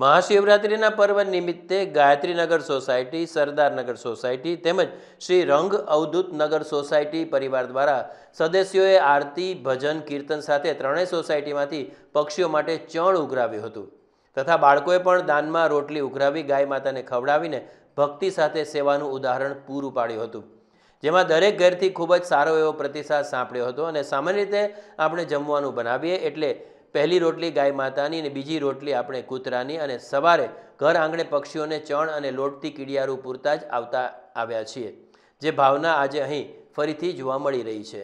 મહાશિવરાત્રિના પર્વ નિમિત્તે Gayatrinagar society Sardarnagar society તેમજ શ્રી રંગ અવધૂત નગર સોસાયટી પરિવાર દ્વારા સદસ્યોએ આરતી ભજન કીર્તન સાથે ત્રણેય સોસાયટીમાંથી પક્ષીઓ માટે ચણ ઉઘરાવ્યું હતું તથા બાળકોએ પણ દાનમાં રોટલી ઉઘરાવી ગાય માતાને ખવડાવીને ભક્તિ સાથે સેવાનું ઉદાહરણ પૂરું પાડ્યું હતું જેમાં દરેક ઘરથી ખૂબ જ સારો એવો પ્રતિસાદ સાંપડ્યો હતો અને સામાન્ય રીતે આપણે જમવાનું બનાવીએ એટલે પહેલી રોટલી ગાય માતાની અને બીજી રોટલી આપણે કૂતરાની અને સવારે ઘર આંગણે પક્ષીઓને ચણ અને લોટતી કીડિયારું પૂરતા જ આવતા આવ્યા છીએ જે ભાવના આજે અહીં ફરીથી જોવા મળી રહી છે